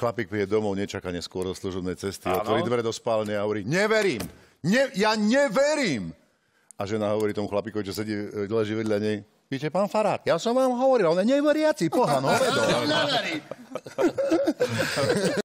chlapík príde domov, nečaká neskôr do služobnej cesty, ano. otvorí dvere do spálne a hovorí, neverím, ne, ja neverím. A žena hovorí tomu chlapíkovi, čo sedí, e, leží vedľa nej, Víte, pán Farát, ja som vám hovoril, on je neveriaci, pohano, hovedol.